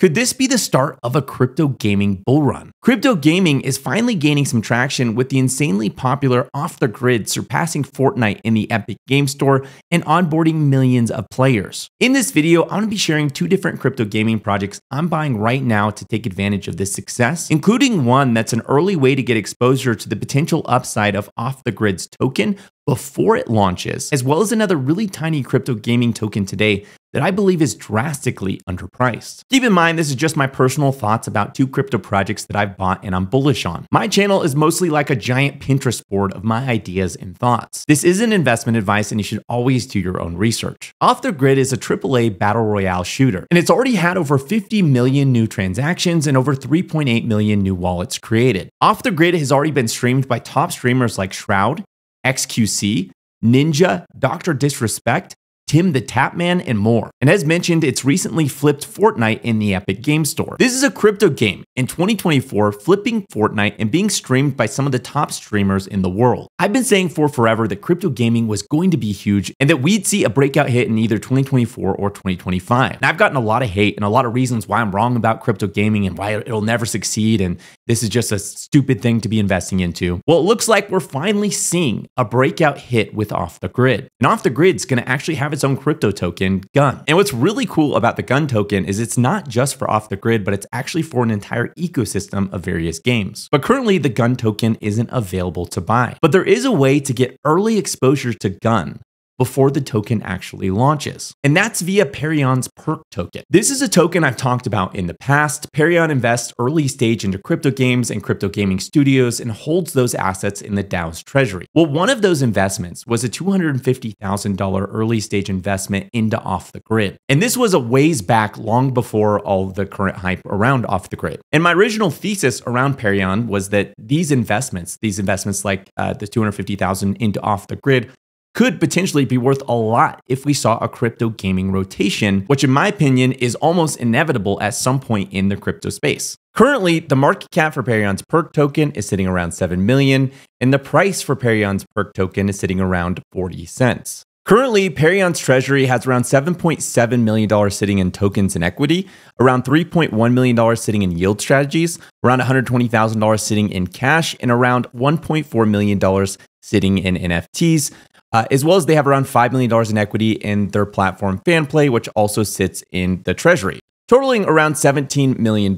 Could this be the start of a crypto gaming bull run? Crypto gaming is finally gaining some traction with the insanely popular Off the Grid surpassing Fortnite in the Epic Game Store and onboarding millions of players. In this video, I'm going to be sharing two different crypto gaming projects I'm buying right now to take advantage of this success, including one that's an early way to get exposure to the potential upside of Off the Grid's token before it launches, as well as another really tiny crypto gaming token today that I believe is drastically underpriced. Keep in mind, this is just my personal thoughts about two crypto projects that I've bought and I'm bullish on. My channel is mostly like a giant Pinterest board of my ideas and thoughts. This isn't investment advice and you should always do your own research. Off the Grid is a AAA battle royale shooter, and it's already had over 50 million new transactions and over 3.8 million new wallets created. Off the Grid has already been streamed by top streamers like Shroud, XQC, Ninja, Dr. Disrespect, Tim the Tap Man, and more. And as mentioned, it's recently flipped Fortnite in the Epic Game Store. This is a crypto game in 2024 flipping Fortnite and being streamed by some of the top streamers in the world. I've been saying for forever that crypto gaming was going to be huge and that we'd see a breakout hit in either 2024 or 2025. I've gotten a lot of hate and a lot of reasons why I'm wrong about crypto gaming and why it'll never succeed and this is just a stupid thing to be investing into. Well, it looks like we're finally seeing a breakout hit with Off the Grid. And Off the Grid's going to actually have its its own crypto token, Gun. And what's really cool about the Gun token is it's not just for off the grid, but it's actually for an entire ecosystem of various games. But currently, the Gun token isn't available to buy. But there is a way to get early exposure to Gun before the token actually launches. And that's via Perion's perk token. This is a token I've talked about in the past. Perion invests early stage into crypto games and crypto gaming studios and holds those assets in the DAO's treasury. Well, one of those investments was a $250,000 early stage investment into Off the Grid. And this was a ways back long before all the current hype around Off the Grid. And my original thesis around Perion was that these investments, these investments like uh, the 250,000 into Off the Grid could potentially be worth a lot if we saw a crypto gaming rotation, which in my opinion is almost inevitable at some point in the crypto space. Currently, the market cap for Perion's Perk token is sitting around 7 million, and the price for Perion's Perk token is sitting around 40 cents. Currently, Perion's treasury has around $7.7 million sitting in tokens and equity, around $3.1 million sitting in yield strategies, around $120,000 sitting in cash, and around $1.4 million sitting in NFTs, uh, as well as they have around $5 million in equity in their platform FanPlay, which also sits in the treasury, totaling around $17 million.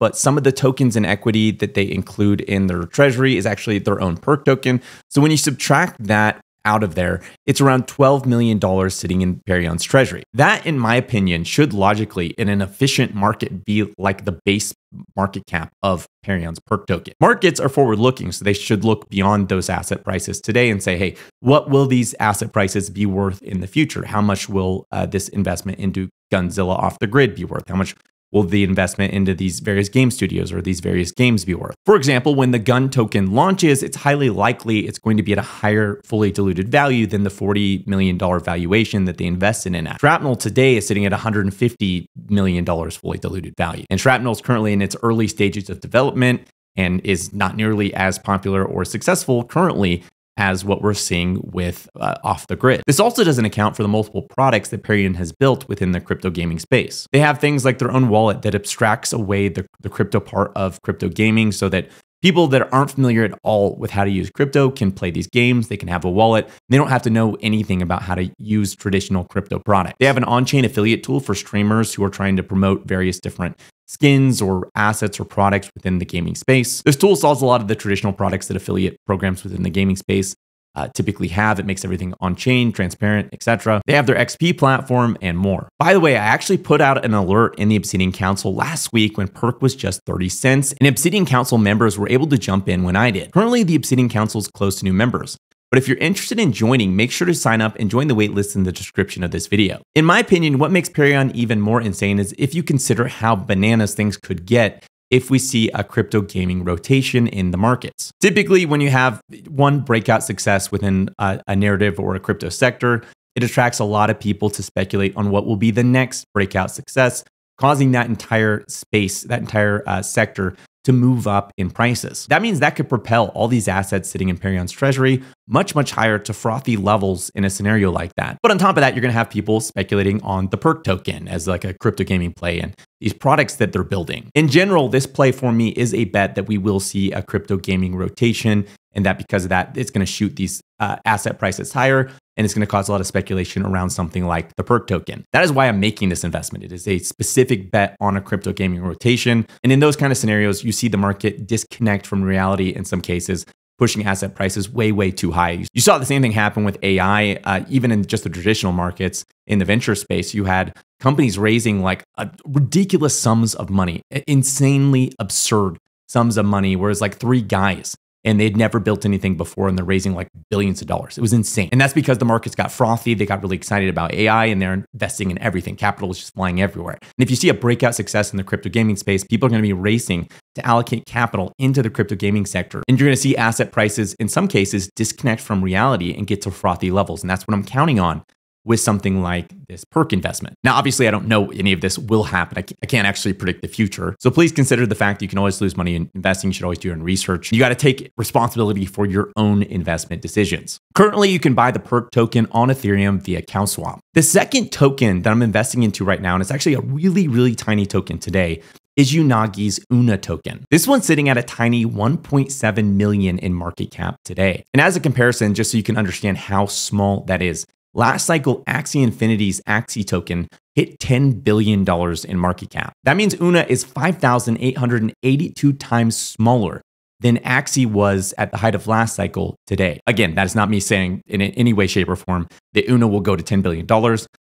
But some of the tokens in equity that they include in their treasury is actually their own perk token. So when you subtract that out of there, it's around $12 million sitting in Perion's treasury. That, in my opinion, should logically, in an efficient market, be like the base market cap of Perion's perk token. Markets are forward looking, so they should look beyond those asset prices today and say, hey, what will these asset prices be worth in the future? How much will uh, this investment into Gunzilla off the grid be worth? How much will the investment into these various game studios or these various games be worth? For example, when the gun token launches, it's highly likely it's going to be at a higher fully diluted value than the $40 million valuation that they invested in at. Shrapnel today is sitting at $150 million fully diluted value. And Shrapnel is currently in its early stages of development and is not nearly as popular or successful currently as what we're seeing with uh, Off the Grid. This also doesn't account for the multiple products that Perion has built within the crypto gaming space. They have things like their own wallet that abstracts away the, the crypto part of crypto gaming so that People that aren't familiar at all with how to use crypto can play these games. They can have a wallet. They don't have to know anything about how to use traditional crypto products. They have an on chain affiliate tool for streamers who are trying to promote various different skins or assets or products within the gaming space. This tool solves a lot of the traditional products that affiliate programs within the gaming space uh, typically have. It makes everything on chain, transparent, etc. They have their XP platform and more. By the way, I actually put out an alert in the Obsidian Council last week when perk was just 30 cents, and Obsidian Council members were able to jump in when I did. Currently, the Obsidian Council is closed to new members. But if you're interested in joining, make sure to sign up and join the waitlist in the description of this video. In my opinion, what makes Perion even more insane is if you consider how bananas things could get if we see a crypto gaming rotation in the markets. Typically, when you have one breakout success within a, a narrative or a crypto sector, it attracts a lot of people to speculate on what will be the next breakout success, causing that entire space, that entire uh, sector to move up in prices. That means that could propel all these assets sitting in Perion's treasury much, much higher to frothy levels in a scenario like that. But on top of that, you're going to have people speculating on the perk token as like a crypto gaming play and these products that they're building. In general, this play for me is a bet that we will see a crypto gaming rotation and that because of that, it's going to shoot these uh, asset price is higher and it's going to cause a lot of speculation around something like the perk token. That is why I'm making this investment. It is a specific bet on a crypto gaming rotation. And in those kind of scenarios, you see the market disconnect from reality in some cases, pushing asset prices way, way too high. You saw the same thing happen with AI, uh, even in just the traditional markets. In the venture space, you had companies raising like ridiculous sums of money, insanely absurd sums of money, whereas like three guys and they'd never built anything before and they're raising like billions of dollars. It was insane. And that's because the markets got frothy, they got really excited about AI and they're investing in everything. Capital is just flying everywhere. And if you see a breakout success in the crypto gaming space, people are going to be racing to allocate capital into the crypto gaming sector. And you're going to see asset prices in some cases disconnect from reality and get to frothy levels. And that's what I'm counting on with something like this perk investment. Now, obviously, I don't know any of this will happen. I can't actually predict the future. So please consider the fact that you can always lose money in investing. You should always do your own research. You got to take responsibility for your own investment decisions. Currently, you can buy the perk token on Ethereum via CowSwap. The second token that I'm investing into right now, and it's actually a really, really tiny token today, is Unagi's UNA token. This one's sitting at a tiny 1.7 million in market cap today. And as a comparison, just so you can understand how small that is, Last cycle, Axie Infinity's Axie token hit $10 billion in market cap. That means UNA is 5,882 times smaller than Axie was at the height of last cycle today. Again, that is not me saying in any way, shape, or form that UNA will go to $10 billion.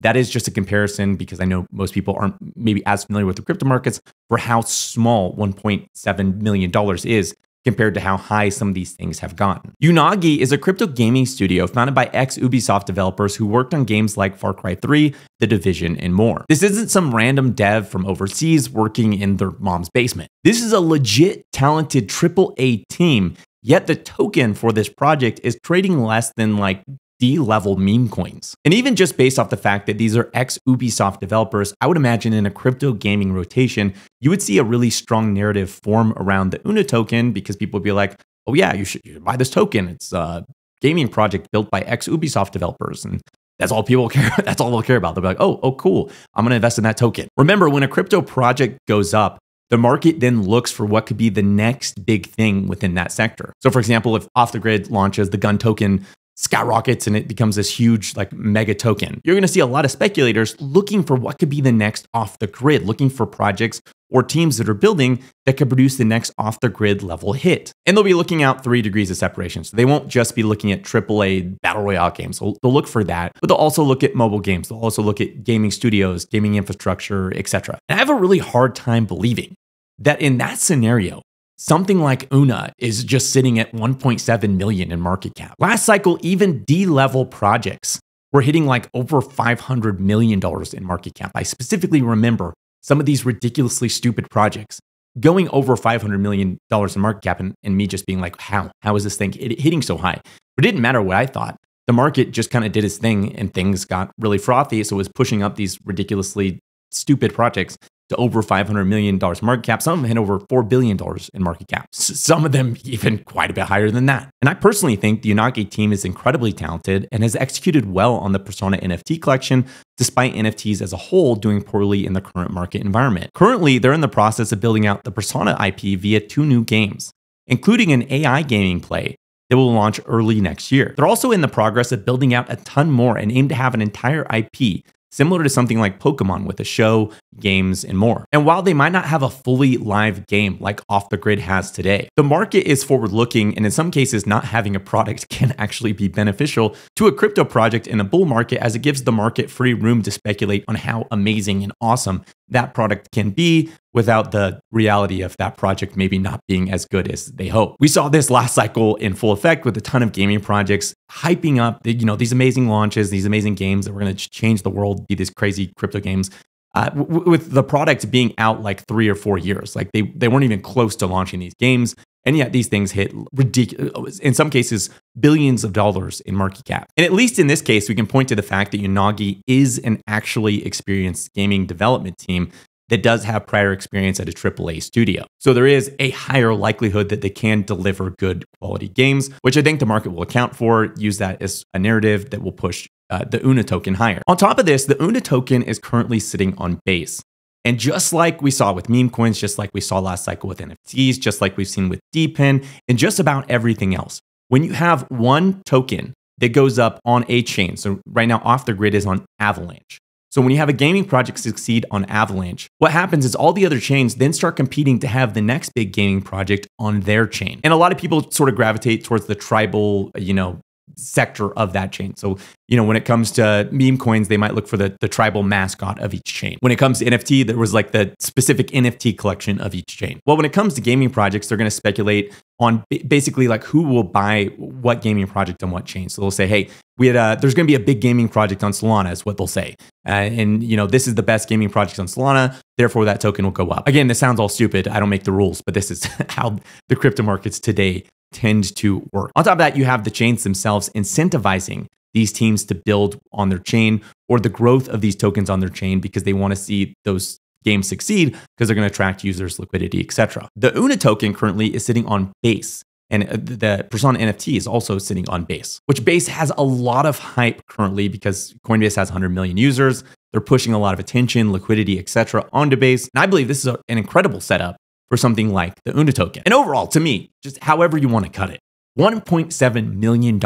That is just a comparison because I know most people aren't maybe as familiar with the crypto markets for how small $1.7 million is compared to how high some of these things have gotten. Unagi is a crypto gaming studio founded by ex Ubisoft developers who worked on games like Far Cry 3, The Division, and more. This isn't some random dev from overseas working in their mom's basement. This is a legit talented AAA team Yet the token for this project is trading less than like D level meme coins. And even just based off the fact that these are ex Ubisoft developers, I would imagine in a crypto gaming rotation, you would see a really strong narrative form around the UNA token because people would be like, oh, yeah, you should, you should buy this token. It's a gaming project built by ex Ubisoft developers. And that's all people care. That's all they'll care about. They'll be like, oh, oh, cool. I'm going to invest in that token. Remember, when a crypto project goes up, the market then looks for what could be the next big thing within that sector. So, for example, if Off the Grid launches the gun token skyrockets and it becomes this huge like mega token. You're going to see a lot of speculators looking for what could be the next off the grid, looking for projects or teams that are building that could produce the next off the grid level hit. And they'll be looking out three degrees of separation. So they won't just be looking at AAA battle royale games. They'll, they'll look for that, but they'll also look at mobile games. They'll also look at gaming studios, gaming infrastructure, etc. And I have a really hard time believing that in that scenario, Something like Una is just sitting at 1.7 million in market cap. Last cycle, even D-level projects were hitting like over 500 million dollars in market cap. I specifically remember some of these ridiculously stupid projects going over 500 million dollars in market cap, and, and, me just being like, "How? How is this thing hitting so high?" But it didn't matter what I thought. The market just kind of did its thing, and things got really frothy, so it was pushing up these ridiculously stupid projects to over $500 million market cap. Some of them hit over $4 billion in market cap. Some of them even quite a bit higher than that. And I personally think the Unagi team is incredibly talented and has executed well on the Persona NFT collection, despite NFTs as a whole doing poorly in the current market environment. Currently, they're in the process of building out the Persona IP via two new games, including an AI gaming play that will launch early next year. They're also in the progress of building out a ton more and aim to have an entire IP similar to something like Pokemon with a show, games, and more. And while they might not have a fully live game like Off the Grid has today, the market is forward looking, and in some cases, not having a product can actually be beneficial to a crypto project in a bull market as it gives the market free room to speculate on how amazing and awesome that product can be without the reality of that project maybe not being as good as they hope. We saw this last cycle in full effect with a ton of gaming projects hyping up, you know, these amazing launches, these amazing games that were going to change the world, be these crazy crypto games. Uh, with the product being out like three or four years, like they they weren't even close to launching these games, and yet these things hit ridiculous, in some cases, billions of dollars in market cap. And at least in this case, we can point to the fact that Unagi is an actually experienced gaming development team that does have prior experience at a AAA studio. So there is a higher likelihood that they can deliver good quality games, which I think the market will account for, use that as a narrative that will push uh, the UNA token higher. On top of this, the UNA token is currently sitting on base. And just like we saw with meme coins, just like we saw last cycle with NFTs, just like we've seen with DPEN, and just about everything else, when you have one token that goes up on a chain, so right now off the grid is on Avalanche, so when you have a gaming project succeed on Avalanche, what happens is all the other chains then start competing to have the next big gaming project on their chain. And a lot of people sort of gravitate towards the tribal, you know, sector of that chain. So, you know, when it comes to meme coins, they might look for the, the tribal mascot of each chain. When it comes to NFT, there was like the specific NFT collection of each chain. Well, when it comes to gaming projects, they're going to speculate on basically like who will buy what gaming project on what chain. So they'll say, hey, we had a, there's going to be a big gaming project on Solana, is what they'll say. Uh, and, you know, this is the best gaming project on Solana. Therefore, that token will go up. Again, this sounds all stupid. I don't make the rules, but this is how the crypto markets today tend to work. On top of that, you have the chains themselves incentivizing these teams to build on their chain or the growth of these tokens on their chain because they want to see those games succeed because they're going to attract users, liquidity, etc. The UNA token currently is sitting on Base, and uh, the Persona NFT is also sitting on Base, which Base has a lot of hype currently because Coinbase has 100 million users. They're pushing a lot of attention, liquidity, etc. onto Base, and I believe this is an incredible setup for something like the UNA token. And overall, to me, just however you want to cut it, $1.7 million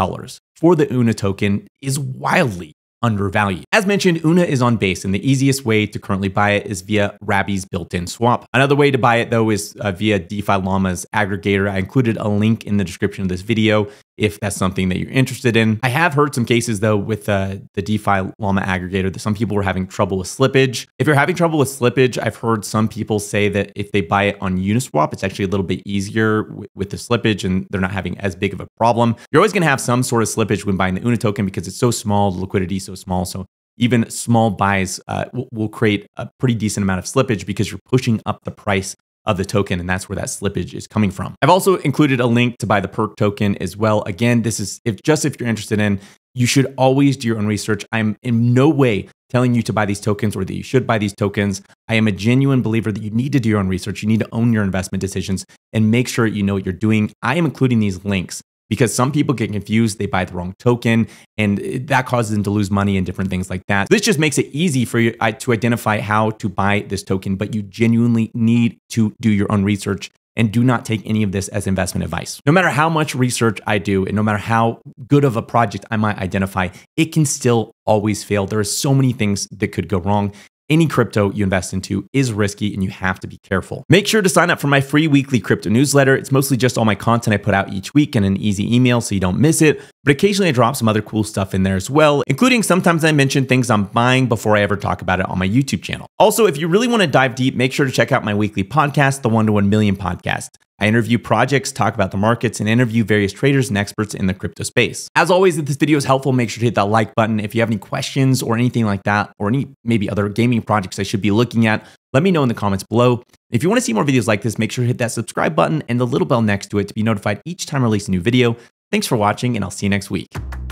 for the UNA token is wildly undervalued. As mentioned, UNA is on base, and the easiest way to currently buy it is via Rabi's built-in swap. Another way to buy it, though, is uh, via DeFi Llama's aggregator. I included a link in the description of this video if that's something that you're interested in. I have heard some cases though with uh, the DeFi Llama aggregator that some people were having trouble with slippage. If you're having trouble with slippage, I've heard some people say that if they buy it on Uniswap, it's actually a little bit easier with the slippage and they're not having as big of a problem. You're always going to have some sort of slippage when buying the UNA token because it's so small, the liquidity is so small. So even small buys uh, will create a pretty decent amount of slippage because you're pushing up the price of the token, and that's where that slippage is coming from. I've also included a link to buy the perk token as well. Again, this is if just if you're interested in, you should always do your own research. I'm in no way telling you to buy these tokens or that you should buy these tokens. I am a genuine believer that you need to do your own research. You need to own your investment decisions and make sure you know what you're doing. I am including these links because some people get confused, they buy the wrong token, and that causes them to lose money and different things like that. This just makes it easy for you to identify how to buy this token, but you genuinely need to do your own research and do not take any of this as investment advice. No matter how much research I do and no matter how good of a project I might identify, it can still always fail. There are so many things that could go wrong any crypto you invest into is risky and you have to be careful. Make sure to sign up for my free weekly crypto newsletter. It's mostly just all my content I put out each week in an easy email so you don't miss it but occasionally I drop some other cool stuff in there as well, including sometimes I mention things I'm buying before I ever talk about it on my YouTube channel. Also, if you really want to dive deep, make sure to check out my weekly podcast, the One to One Million Podcast. I interview projects, talk about the markets, and interview various traders and experts in the crypto space. As always, if this video is helpful, make sure to hit that like button. If you have any questions or anything like that, or any maybe other gaming projects I should be looking at, let me know in the comments below. If you want to see more videos like this, make sure to hit that subscribe button and the little bell next to it to be notified each time I release a new video. Thanks for watching, and I'll see you next week.